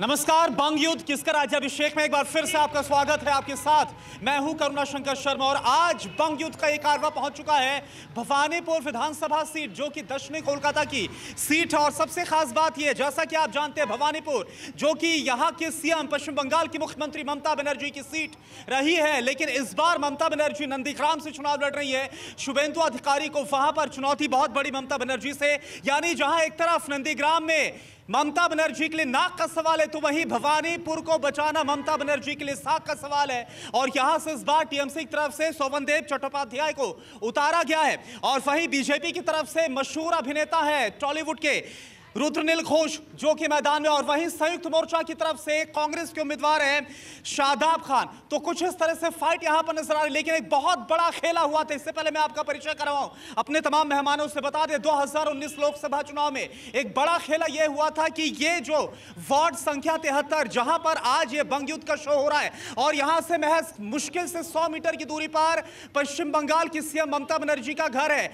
नमस्कार बंग युद्ध किसकर राज्याभिषेक में एक बार फिर से आपका स्वागत है आपके साथ मैं हूं करुणा शंकर शर्मा और आज बंग युद्ध का एक कारवा पहुंच चुका है भवानीपुर विधानसभा सीट जो कि दक्षिणी कोलकाता की सीट है और सबसे खास बात यह जैसा कि आप जानते हैं भवानीपुर जो कि यहाँ के सीएम पश्चिम बंगाल की मुख्यमंत्री ममता बनर्जी की सीट रही है लेकिन इस बार ममता बनर्जी नंदीग्राम से चुनाव लड़ रही है शुभेंदु अधिकारी को वहां पर चुनौती बहुत बड़ी ममता बनर्जी से यानी जहां एक तरफ नंदीग्राम में ममता बनर्जी के लिए नाक का सवाल है तो वहीं भवानीपुर को बचाना ममता बनर्जी के लिए साख का सवाल है और यहां से इस बार टीएमसी की तरफ से सोमनदेव चट्टोपाध्याय को उतारा गया है और वहीं बीजेपी की तरफ से मशहूर अभिनेता है टॉलीवुड के रुद्रनील घोष जो कि मैदान में और वहीं संयुक्त मोर्चा की तरफ से कांग्रेस के उम्मीदवार हैं शादाब खान तो कुछ इस तरह से फाइट यहां पर नजर आ रही लेकिन एक बहुत बड़ा खेला हुआ था इससे पहले मैं आपका परिचय करवाऊं अपने तमाम मेहमानों से बता दें 2019 लोकसभा चुनाव में एक बड़ा खेला यह हुआ था कि ये जो वार्ड संख्या तिहत्तर जहां पर आज ये बंग युद्ध का शो हो रहा है और यहां से महज मुश्किल से सौ मीटर की दूरी पर पश्चिम बंगाल की सीएम ममता बनर्जी का घर है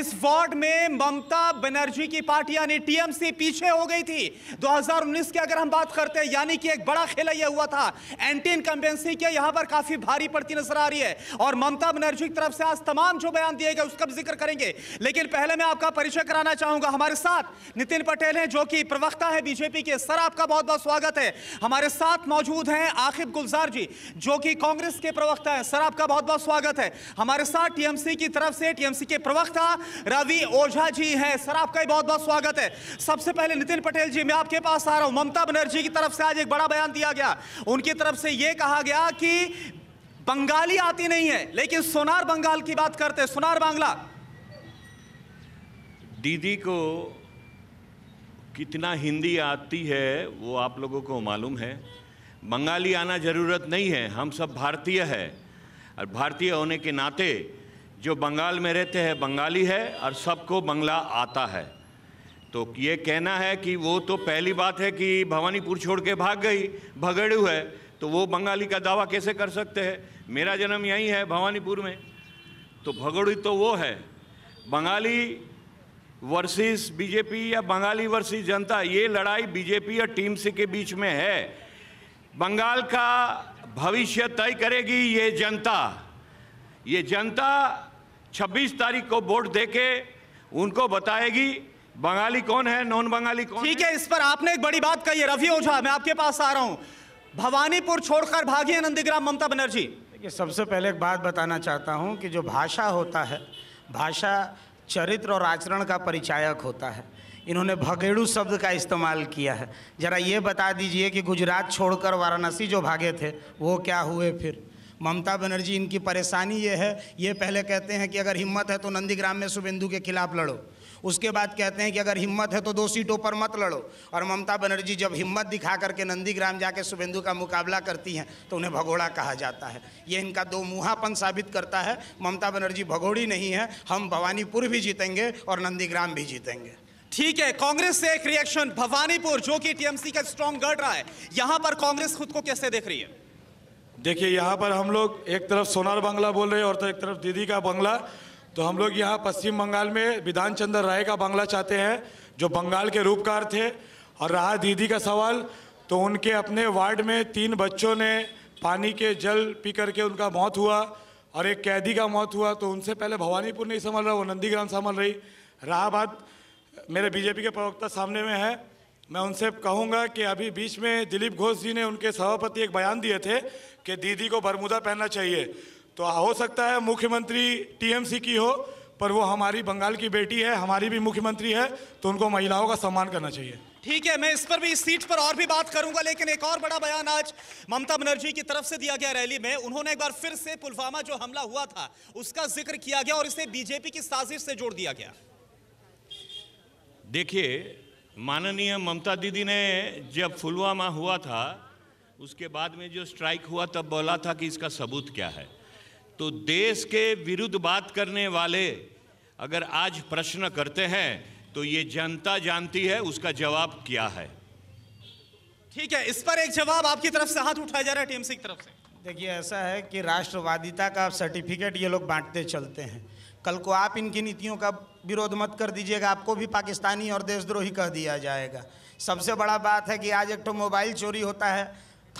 इस वार्ड में ममता बनर्जी की पार्टी यानी टीएमसी इतनी पीछे हो गई थी 2019 की अगर हम बात करते हैं यानी कि एक बड़ा खेला यह हुआ था एंटी इनकम्बेंसी के यहां पर काफ़ी भारी पड़ती नजर आ रही है और ममता बनर्जी की तरफ से आज तमाम जो बयान दिए गए उसका जिक्र करेंगे लेकिन पहले मैं आपका परिचय कराना चाहूंगा हमारे साथ नितिन पटेल हैं जो कि प्रवक्ता है बीजेपी के सर आपका बहुत बहुत स्वागत है हमारे साथ मौजूद हैं आखिब गुलजार जी जो कि कांग्रेस के प्रवक्ता है सर आपका बहुत बहुत स्वागत है हमारे साथ टीएमसी की तरफ से टीएमसी के प्रवक्ता रवि ओझा जी हैं सर आपका बहुत बहुत स्वागत है सबसे पहले नितिन पटेल जी मैं आपके पास आ रहा हूं ममता बनर्जी की तरफ से आज एक बड़ा बयान दिया गया उनकी तरफ से यह कहा गया कि बंगाली आती नहीं है लेकिन सोनार बंगाल की बात करते हैं सोनार बांग्ला दीदी को कितना हिंदी आती है वो आप लोगों को मालूम है बंगाली आना ज़रूरत नहीं है हम सब भारतीय है और भारतीय होने के नाते जो बंगाल में रहते हैं बंगाली है और सबको बंगला आता है तो ये कहना है कि वो तो पहली बात है कि भवानीपुर छोड़ के भाग गई भगड़ू है तो वो बंगाली का दावा कैसे कर सकते हैं मेरा जन्म यहीं है भवानीपुर में तो भगड़ू तो वो है बंगाली वर्सेस बीजेपी या बंगाली वर्सेस जनता ये लड़ाई बीजेपी और टीम सी के बीच में है बंगाल का भविष्य तय करेगी ये जनता ये जनता 26 तारीख को वोट देके उनको बताएगी बंगाली कौन है नॉन बंगाली कौन ठीक है? इस पर आपने एक बड़ी बात कही है रवि ओझा मैं आपके पास आ रहा हूँ भवानीपुर छोड़कर भागी नंदीग्राम ममता बनर्जी देखिए सबसे पहले एक बात बताना चाहता हूँ कि जो भाषा होता है भाषा चरित्र और आचरण का परिचायक होता है इन्होंने भगेड़ू शब्द का इस्तेमाल किया है ज़रा ये बता दीजिए कि गुजरात छोड़कर वाराणसी जो भागे थे वो क्या हुए फिर ममता बनर्जी इनकी परेशानी ये है ये पहले कहते हैं कि अगर हिम्मत है तो नंदीग्राम में शुभेंदु के खिलाफ लड़ो उसके बाद कहते हैं कि अगर हिम्मत है तो दो सीटों पर मत लड़ो और ममता बनर्जी जब हिम्मत दिखा करके नंदीग्राम जाके शुभेंदु का मुकाबला करती हैं तो उन्हें भगोड़ा कहा जाता है ये इनका दो मुहापन साबित करता है ममता बनर्जी भगोड़ी नहीं है हम भवानीपुर भी जीतेंगे और नंदीग्राम भी जीतेंगे ठीक है कांग्रेस से एक रिएक्शन भवानीपुर जो कि टीएमसी का स्ट्रॉन्ग गढ़ रहा है यहां पर कांग्रेस खुद को कैसे देख रही है देखिए यहाँ पर हम लोग एक तरफ सोनार बांग्ला बोल रहे हैं और तो एक तरफ दीदी का बंगला तो हम लोग यहाँ पश्चिम बंगाल में विधान चंद्र राय का बंगला चाहते हैं जो बंगाल के रूपकार थे और रहा दीदी का सवाल तो उनके अपने वार्ड में तीन बच्चों ने पानी के जल पी करके उनका मौत हुआ और एक कैदी का मौत हुआ तो उनसे पहले भवानीपुर नहीं संभाल रहा वो नंदीग्राम संभाल रही रहा बात मेरे बीजेपी के प्रवक्ता सामने में है मैं उनसे कहूंगा कि अभी बीच में दिलीप घोष जी ने उनके सभापति एक बयान दिए थे कि दीदी को बरमुदा पहनना चाहिए तो हो सकता है मुख्यमंत्री टीएमसी की हो पर वो हमारी बंगाल की बेटी है हमारी भी मुख्यमंत्री है तो उनको महिलाओं का सम्मान करना चाहिए ठीक है मैं इस पर भी इस सीट पर और भी बात करूंगा लेकिन एक और बड़ा बयान आज ममता बनर्जी की तरफ से दिया गया रैली में उन्होंने एक बार फिर से पुलवामा जो हमला हुआ था उसका जिक्र किया गया और इसे बीजेपी की साजिश से जोड़ दिया गया देखिए माननीय ममता दीदी ने जब फुलवामा हुआ था उसके बाद में जो स्ट्राइक हुआ तब बोला था कि इसका सबूत क्या है तो देश के विरुद्ध बात करने वाले अगर आज प्रश्न करते हैं तो ये जनता जानती है उसका जवाब क्या है ठीक है इस पर एक जवाब आपकी तरफ से हाथ उठाया जा रहा है टीएमसी की तरफ से देखिए ऐसा है कि राष्ट्रवादिता का सर्टिफिकेट ये लोग बांटते चलते हैं कल को आप इनकी नीतियों का विरोध मत कर दीजिएगा आपको भी पाकिस्तानी और देशद्रोही कह दिया जाएगा सबसे बड़ा बात है कि आज एक तो मोबाइल चोरी होता है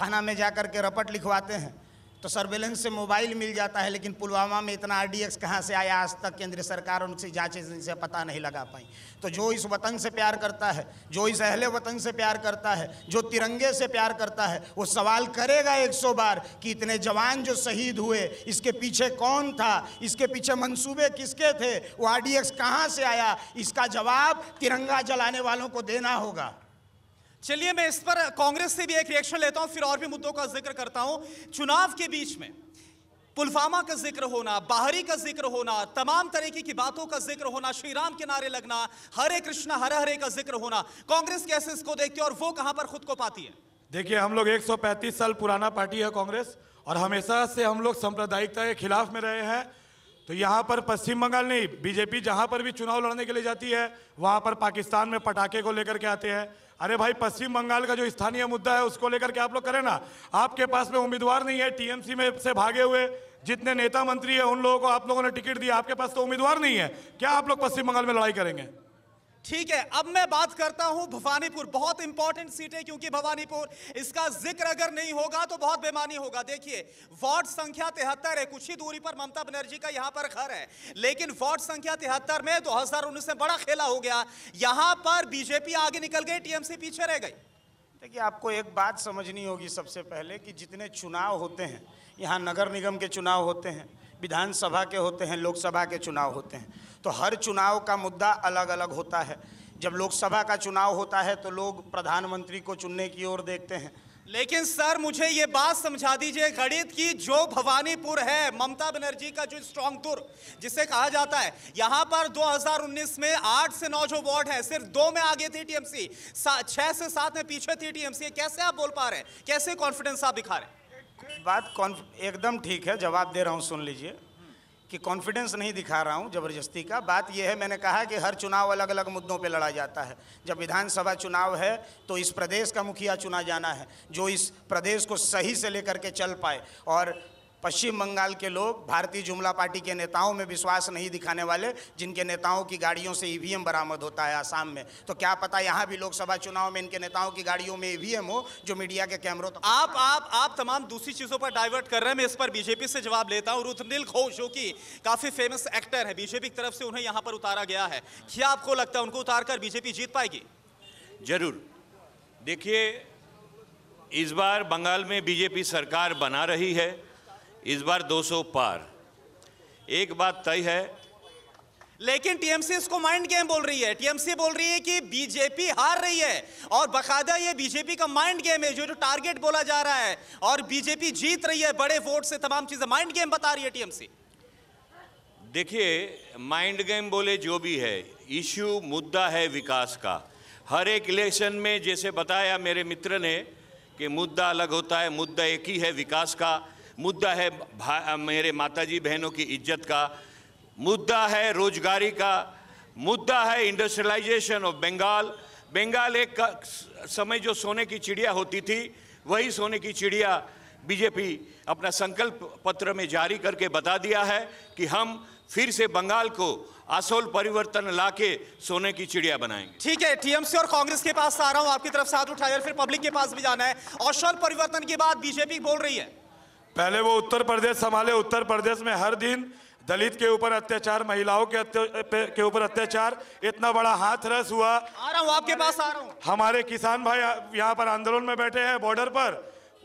थाना में जा कर के रपट लिखवाते हैं तो सर्वेलेंस से मोबाइल मिल जाता है लेकिन पुलवामा में इतना आरडीएक्स कहाँ से आया आज तक केंद्र सरकार उनसे जाँच से पता नहीं लगा पाई तो जो इस वतन से प्यार करता है जो इस अहले वतन से प्यार करता है जो तिरंगे से प्यार करता है वो सवाल करेगा एक सौ बार कि इतने जवान जो शहीद हुए इसके पीछे कौन था इसके पीछे मनसूबे किसके थे वो आर डी कहाँ से आया इसका जवाब तिरंगा जलाने वालों को देना होगा चलिए मैं इस पर कांग्रेस से भी एक रिएक्शन लेता हूं फिर और भी मुद्दों का जिक्र करता हूं चुनाव के बीच में पुलवामा का जिक्र होना बाहरी का जिक्र होना तमाम तरीके की बातों का जिक्र होना श्री राम के नारे लगना हरे कृष्णा हरे हरे का जिक्र होना कांग्रेस कैसे इसको देखती है और वो कहां पर खुद को पाती है देखिए हम लोग 135 साल पुराना पार्टी है कांग्रेस और हमेशा से हम लोग सांप्रदायिकता के खिलाफ में रहे हैं तो यहाँ पर पश्चिम बंगाल नहीं बीजेपी जहाँ पर भी चुनाव लड़ने के लिए जाती है वहाँ पर पाकिस्तान में पटाखे को लेकर के आते हैं अरे भाई पश्चिम बंगाल का जो स्थानीय मुद्दा है उसको लेकर के आप लोग करें ना आपके पास में उम्मीदवार नहीं है टीएमसी में से भागे हुए जितने नेता मंत्री है उन लोगों को आप लोगों ने टिकट दिया आपके पास तो उम्मीदवार नहीं है क्या आप लोग पश्चिम बंगाल में लड़ाई करेंगे ठीक है अब मैं बात करता हूं भवानीपुर बहुत इंपॉर्टेंट सीट है क्योंकि भवानीपुर इसका जिक्र अगर नहीं होगा तो बहुत बेमानी होगा देखिए वार्ड संख्या तिहत्तर है कुछ ही दूरी पर ममता बनर्जी का यहां पर घर है लेकिन वार्ड संख्या तिहत्तर में दो हजार उन्नीस में बड़ा खेला हो गया यहां पर बीजेपी आगे निकल गई टीएमसी पीछे रह गई देखिए आपको एक बात समझनी होगी सबसे पहले कि जितने चुनाव होते हैं यहाँ नगर निगम के चुनाव होते हैं विधानसभा के होते हैं लोकसभा के चुनाव होते हैं तो हर चुनाव का मुद्दा अलग अलग होता है जब लोकसभा का चुनाव होता है तो लोग प्रधानमंत्री को चुनने की ओर देखते हैं लेकिन सर मुझे ये बात समझा दीजिए गणित की जो भवानीपुर है ममता बनर्जी का जो स्ट्रॉन्ग टूर जिसे कहा जाता है यहाँ पर 2019 में आठ से नौ जो वार्ड है सिर्फ दो में आगे थी टीएमसी छह से सात में पीछे थी टीएमसी कैसे आप बोल पा रहे हैं कैसे कॉन्फिडेंस आप दिखा रहे हैं बात एकदम ठीक है जवाब दे रहा हूँ सुन लीजिए कि कॉन्फिडेंस नहीं दिखा रहा हूँ ज़बरदस्ती का बात यह है मैंने कहा कि हर चुनाव अलग अलग मुद्दों पे लड़ा जाता है जब विधानसभा चुनाव है तो इस प्रदेश का मुखिया चुना जाना है जो इस प्रदेश को सही से लेकर के चल पाए और पश्चिम बंगाल के लोग भारतीय जुमला पार्टी के नेताओं में विश्वास नहीं दिखाने वाले जिनके नेताओं की गाड़ियों से ई e बरामद होता है आसाम में तो क्या पता यहाँ भी लोकसभा चुनाव में इनके नेताओं की गाड़ियों में ई e हो जो मीडिया के कैमरों तो आप आप आप तमाम दूसरी चीज़ों पर डाइवर्ट कर रहे हैं मैं इस पर बीजेपी से जवाब लेता हूँ रुद्रनील घोष जो कि काफ़ी फेमस एक्टर है बीजेपी की तरफ से उन्हें यहाँ पर उतारा गया है क्या आपको लगता है उनको उतार कर बीजेपी जीत पाएगी जरूर देखिए इस बार बंगाल में बीजेपी सरकार बना रही है इस बार 200 पार एक बात तय है लेकिन टीएमसी इसको माइंड गेम बोल रही है टीएमसी बोल रही है कि बीजेपी हार रही है और बकायदा ये बीजेपी का माइंड गेम है जो जो टारगेट बोला जा रहा है और बीजेपी जीत रही है बड़े वोट से तमाम चीजें माइंड गेम बता रही है टीएमसी देखिए माइंड गेम बोले जो भी है इश्यू मुद्दा है विकास का हर एक इलेक्शन में जैसे बताया मेरे मित्र ने कि मुद्दा अलग होता है मुद्दा एक ही है विकास का मुद्दा है मेरे माताजी बहनों की इज्जत का मुद्दा है रोजगारी का मुद्दा है इंडस्ट्रियलाइजेशन ऑफ बंगाल बंगाल एक समय जो सोने की चिड़िया होती थी वही सोने की चिड़िया बीजेपी अपना संकल्प पत्र में जारी करके बता दिया है कि हम फिर से बंगाल को असोल परिवर्तन लाके सोने की चिड़िया बनाएंगे ठीक है टीएमसी और कांग्रेस के पास आ रहा हूँ आपकी तरफ साथ उठाया फिर पब्लिक के पास भी जाना है असोल परिवर्तन के बाद बीजेपी बोल रही है पहले वो उत्तर प्रदेश संभाले उत्तर प्रदेश में हर दिन दलित के ऊपर अत्याचार महिलाओं के के ऊपर अत्याचार इतना बड़ा हाथ रस हुआ आ रहा हूँ आपके पास आ रहा हूँ हमारे किसान भाई यहाँ पर आंदोलन में बैठे हैं बॉर्डर पर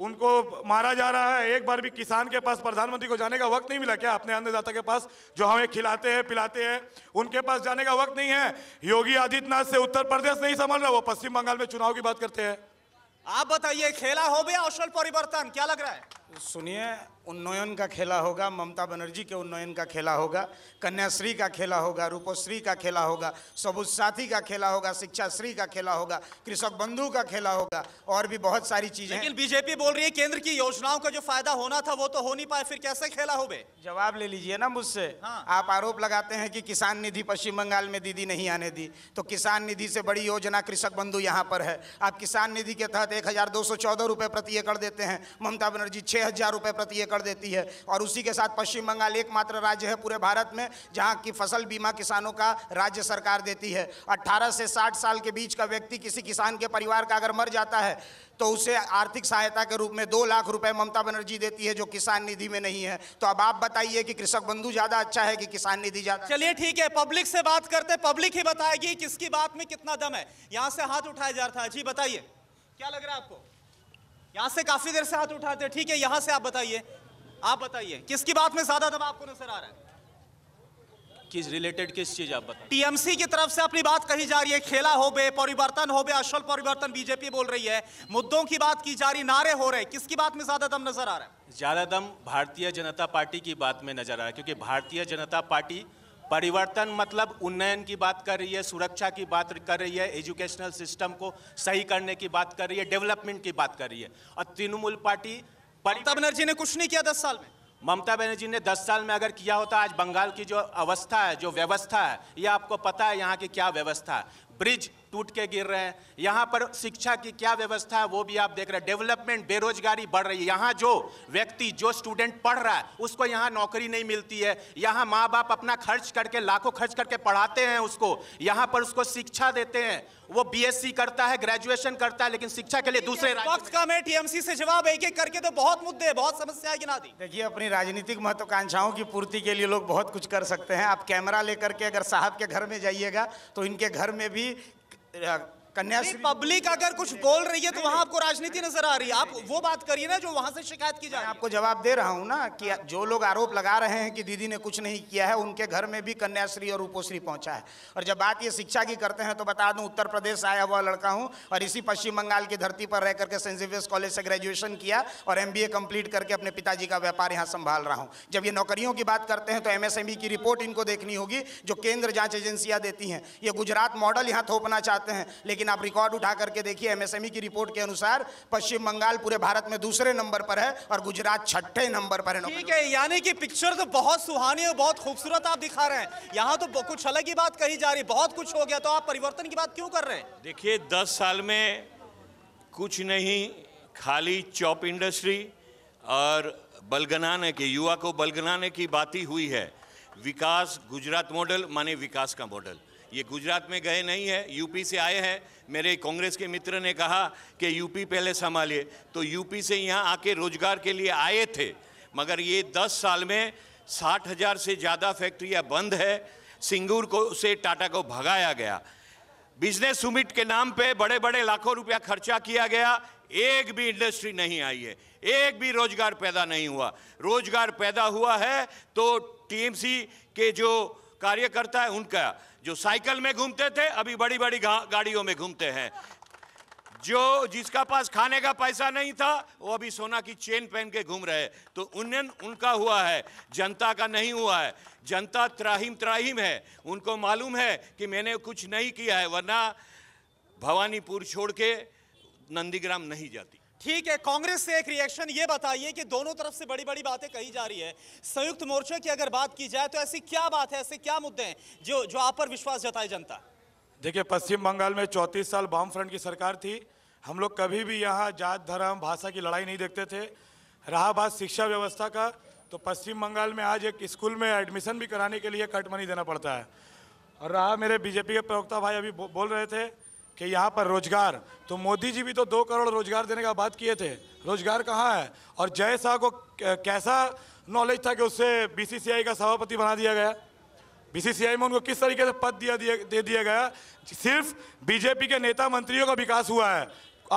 उनको मारा जा रहा है एक बार भी किसान के पास प्रधानमंत्री को जाने का वक्त नहीं मिला क्या अपने अन्नदाता के पास जो हमें खिलाते हैं पिलाते हैं उनके पास जाने का वक्त नहीं है योगी आदित्यनाथ से उत्तर प्रदेश नहीं संभाल रहा वो पश्चिम बंगाल में चुनाव की बात करते हैं आप बताइए खेला हो गया असल परिवर्तन क्या लग रहा है सुनिए उन्नयन का खेला होगा ममता बनर्जी के उन्नयन का खेला होगा कन्याश्री का खेला होगा रूपोश्री का खेला होगा सबुज साथी का खेला होगा शिक्षा श्री का खेला होगा कृषक बंधु का खेला होगा और भी बहुत सारी चीजें लेकिन बीजेपी बोल रही है केंद्र की योजनाओं का जो फायदा होना था वो तो हो नहीं पाए फिर कैसे खेला हो जवाब ले लीजिए ना मुझसे हाँ। आप आरोप लगाते हैं कि किसान निधि पश्चिम बंगाल में दीदी नहीं आने दी तो किसान निधि से बड़ी योजना कृषक बंधु यहाँ पर है आप किसान निधि के तहत एक हजार दो सौ चौदह प्रति एकड़ देते हैं ममता बनर्जी छह हजार प्रति एकड़ कर देती है और उसी के साथ पश्चिम बंगाल एकमात्र राज्य है पूरे भारत में जहाँ की फसल बीमा किसानों का राज्य सरकार देती है अट्ठारह से साठ साल के बीच का व्यक्ति किसी किसान के परिवार का अगर मर जाता है तो उसे आर्थिक सहायता के रूप में दो लाख रुपए ममता बनर्जी देती है जो किसान निधि में नहीं है तो अब आप बताइए कि कृषक बंधु ज्यादा अच्छा है कि किसान निधि ज्यादा चलिए ठीक है पब्लिक से बात करते पब्लिक ही बताएगी किसकी बात में कितना दम है यहाँ से हाथ उठाया जा रहा था जी बताइए क्या लग रहा है आपको यहाँ से काफी देर से हाथ उठाते ठीक है यहाँ से आप बताइए आप बताइए किसकी बात में ज्यादा दबाव आपको नजर आ रहा है किस रिलेटेड किस चीज आप बताएं टीएमसी की तरफ से अपनी बात कही जा रही है खेला हो बे परिवर्तन हो बे असल परिवर्तन बीजेपी बोल रही है मुद्दों की बात की जा रही नारे हो रहे किसकी बात में ज्यादा दम नजर आ रहा है ज्यादा दम भारतीय जनता पार्टी की बात में नजर आ रहा है क्योंकि भारतीय जनता पार्टी परिवर्तन मतलब उन्नयन की बात कर रही है सुरक्षा की बात कर रही है एजुकेशनल सिस्टम को सही करने की बात कर रही है डेवलपमेंट की बात कर रही है और तृणमूल पार्टी ममता बनर्जी ने कुछ नहीं किया दस साल में ममता बनर्जी ने दस साल में अगर किया होता आज बंगाल की जो अवस्था है जो व्यवस्था है ये आपको पता है यहाँ की क्या व्यवस्था है ब्रिज टूट के गिर रहे हैं यहाँ पर शिक्षा की क्या व्यवस्था है वो भी आप देख रहे हैं डेवलपमेंट बेरोजगारी बढ़ रही है यहाँ जो व्यक्ति जो स्टूडेंट पढ़ रहा है उसको यहाँ नौकरी नहीं मिलती है यहाँ माँ बाप अपना खर्च करके लाखों खर्च करके पढ़ाते हैं उसको यहाँ पर उसको शिक्षा देते हैं वो बी करता है ग्रेजुएशन करता है लेकिन शिक्षा के लिए दूसरे वक्त कम है टीएमसी से जवाब एक एक करके तो बहुत मुद्दे है बहुत समस्या है गिना दी देखिए अपनी राजनीतिक महत्वाकांक्षाओं की पूर्ति के लिए लोग बहुत कुछ कर सकते हैं आप कैमरा लेकर के अगर साहब के घर में जाइएगा तो इनके घर में भी ali é, कन्याश्री पब्लिक अगर कुछ बोल रही है तो वहाँ आपको राजनीति नजर आ रही है आप वो बात करिए ना जो वहाँ से शिकायत की जाए आपको जवाब दे रहा हूँ ना कि जो लोग आरोप लगा रहे हैं कि दीदी ने कुछ नहीं किया है उनके घर में भी कन्याश्री और रूपोश्री पहुँचा है और जब बात ये शिक्षा की करते हैं तो बता दूँ उत्तर प्रदेश आया हुआ लड़का हूँ और इसी पश्चिम बंगाल की धरती पर रह करके सेंट जेवियर्स कॉलेज से ग्रेजुएशन किया और एम कंप्लीट करके अपने पिताजी का व्यापार यहाँ संभाल रहा हूँ जब ये नौकरियों की बात करते हैं तो एमएसएमई e की रिपोर्ट इनको देखनी होगी जो केंद्र जाँच एजेंसियाँ देती हैं ये गुजरात मॉडल यहाँ थोपना चाहते हैं लेकिन लेकिन आप रिकॉर्ड उठा करके देखिए एमएसएमई e की रिपोर्ट के अनुसार पश्चिम बंगाल पूरे भारत में दूसरे नंबर पर है और गुजरात छठे नंबर पर है ठीक है यानी कि पिक्चर तो बहुत सुहानी और बहुत खूबसूरत आप दिखा रहे हैं यहाँ तो कुछ अलग ही बात कही जा रही बहुत कुछ हो गया तो आप परिवर्तन की बात क्यों कर रहे हैं देखिए दस साल में कुछ नहीं खाली चॉप इंडस्ट्री और बलगनाने के युवा को बलगनाने की बात ही हुई है विकास गुजरात मॉडल माने विकास का मॉडल ये गुजरात में गए नहीं है यूपी से आए हैं मेरे कांग्रेस के मित्र ने कहा कि यूपी पहले संभालिए तो यूपी से यहाँ आके रोजगार के लिए आए थे मगर ये दस साल में साठ हज़ार से ज़्यादा फैक्ट्रियाँ बंद है सिंगूर को से टाटा को भगाया गया बिजनेस सुमिट के नाम पे बड़े बड़े लाखों रुपया खर्चा किया गया एक भी इंडस्ट्री नहीं आई है एक भी रोजगार पैदा नहीं हुआ रोजगार पैदा हुआ है तो टीएमसी के जो कार्यकर्ता है उनका जो साइकिल में घूमते थे अभी बड़ी बड़ी गाड़ियों में घूमते हैं जो जिसका पास खाने का पैसा नहीं था वो अभी सोना की चेन पहन के घूम रहे तो उन्नयन उनका हुआ है जनता का नहीं हुआ है जनता त्राहिम त्राहिम है उनको मालूम है कि मैंने कुछ नहीं किया है वरना भवानीपुर छोड़ के नंदीग्राम नहीं जाती ठीक है कांग्रेस से एक रिएक्शन ये बताइए कि दोनों तरफ से बड़ी बड़ी बातें कही जा रही है संयुक्त मोर्चा की अगर बात की जाए तो ऐसी क्या बात है ऐसे क्या मुद्दे हैं जो जो आप पर विश्वास जताए जनता देखिए पश्चिम बंगाल में चौंतीस साल बाम फ्रंट की सरकार थी हम लोग कभी भी यहाँ जात धर्म भाषा की लड़ाई नहीं देखते थे रहा बात शिक्षा व्यवस्था का तो पश्चिम बंगाल में आज एक स्कूल में एडमिशन भी कराने के लिए कट मनी देना पड़ता है और रहा मेरे बीजेपी के प्रवक्ता भाई अभी बोल रहे थे कि यहाँ पर रोजगार तो मोदी जी भी तो दो करोड़ रोजगार देने का बात किए थे रोजगार कहाँ है और जय शाह को कैसा नॉलेज था कि उससे बीसीसीआई का सभापति बना दिया गया बीसीसीआई में उनको किस तरीके से पद दिया दे दिया गया सिर्फ बीजेपी के नेता मंत्रियों का विकास हुआ है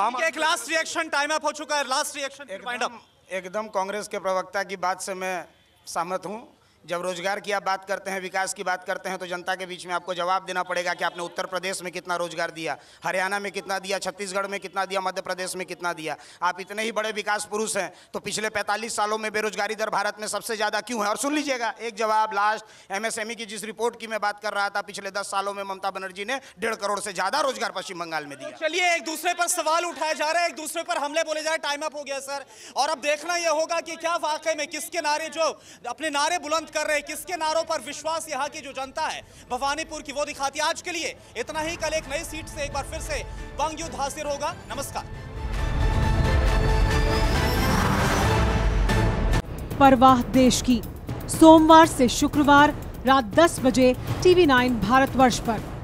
आम एक लास्ट रिएक्शन टाइम अप हो चुका है लास्ट रिएक्शन एकदम कांग्रेस के प्रवक्ता की बात से मैं सहमत हूँ जब रोजगार की आप बात करते हैं विकास की बात करते हैं तो जनता के बीच में आपको जवाब देना पड़ेगा कि आपने उत्तर प्रदेश में कितना रोजगार दिया हरियाणा में कितना दिया छत्तीसगढ़ में कितना दिया मध्य प्रदेश में कितना दिया आप इतने ही बड़े विकास पुरुष हैं तो पिछले पैंतालीस सालों में बेरोजगारी दर भारत में सबसे ज़्यादा क्यों है और सुन लीजिएगा एक जवाब लास्ट एम e की जिस रिपोर्ट की मैं बात कर रहा था पिछले दस सालों में ममता बनर्जी ने डेढ़ करोड़ से ज़्यादा रोजगार पश्चिम बंगाल में दिया चलिए एक दूसरे पर सवाल उठाया जा रहा है एक दूसरे पर हमले बोले जा रहे टाइम अप हो गया सर और अब देखना यह होगा कि क्या वाकई में किसके नारे जो अपने नारे बुलंद कर रहे हैं किसके नारों पर विश्वास यहाँ की जो जनता है भवानीपुर की वो दिखाती है आज के लिए इतना ही कल एक नई सीट से एक बार फिर से बंग युद्ध हासिल होगा नमस्कार परवाह देश की सोमवार से शुक्रवार रात 10 बजे टीवी 9 भारतवर्ष पर